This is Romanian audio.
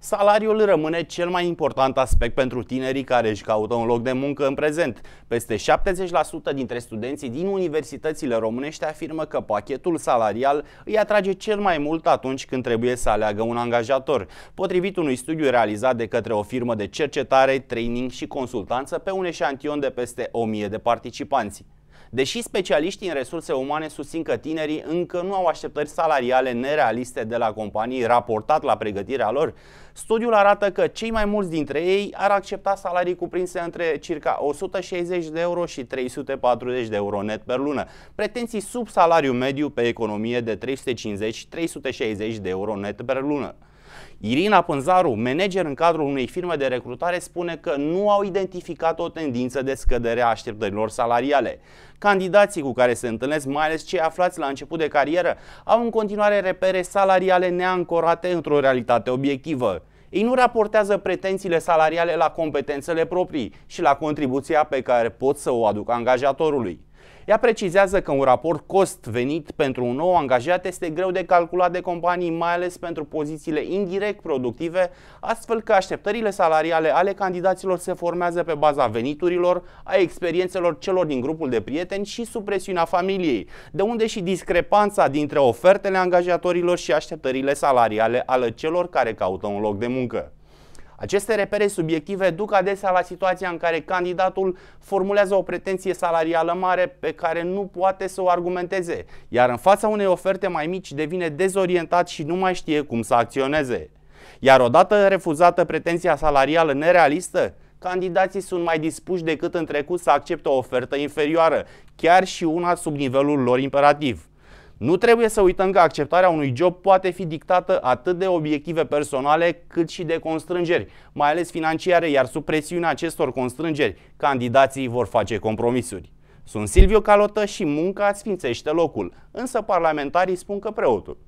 Salariul rămâne cel mai important aspect pentru tinerii care își caută un loc de muncă în prezent. Peste 70% dintre studenții din universitățile românești afirmă că pachetul salarial îi atrage cel mai mult atunci când trebuie să aleagă un angajator, potrivit unui studiu realizat de către o firmă de cercetare, training și consultanță pe un eșantion de peste 1000 de participanți. Deși specialiștii în resurse umane susțin că tinerii încă nu au așteptări salariale nerealiste de la companii raportat la pregătirea lor, studiul arată că cei mai mulți dintre ei ar accepta salarii cuprinse între circa 160 de euro și 340 de euro net per lună, pretenții sub salariu mediu pe economie de 350-360 de euro net per lună. Irina Pânzaru, manager în cadrul unei firme de recrutare, spune că nu au identificat o tendință de scădere a așteptărilor salariale. Candidații cu care se întâlnesc, mai ales cei aflați la început de carieră, au în continuare repere salariale neancorate într-o realitate obiectivă. Ei nu raportează pretențiile salariale la competențele proprii și la contribuția pe care pot să o aducă angajatorului. Ea precizează că un raport cost-venit pentru un nou angajat este greu de calculat de companii, mai ales pentru pozițiile indirect productive, astfel că așteptările salariale ale candidaților se formează pe baza veniturilor, a experiențelor celor din grupul de prieteni și sub presiunea familiei, de unde și discrepanța dintre ofertele angajatorilor și așteptările salariale ale celor care caută un loc de muncă. Aceste repere subiective duc adesea la situația în care candidatul formulează o pretenție salarială mare pe care nu poate să o argumenteze, iar în fața unei oferte mai mici devine dezorientat și nu mai știe cum să acționeze. Iar odată refuzată pretenția salarială nerealistă, candidații sunt mai dispuși decât în trecut să accepte o ofertă inferioară, chiar și una sub nivelul lor imperativ. Nu trebuie să uităm că acceptarea unui job poate fi dictată atât de obiective personale cât și de constrângeri, mai ales financiare, iar sub presiunea acestor constrângeri, candidații vor face compromisuri. Sunt Silviu Calotă și munca sfințește locul, însă parlamentarii spun că preotul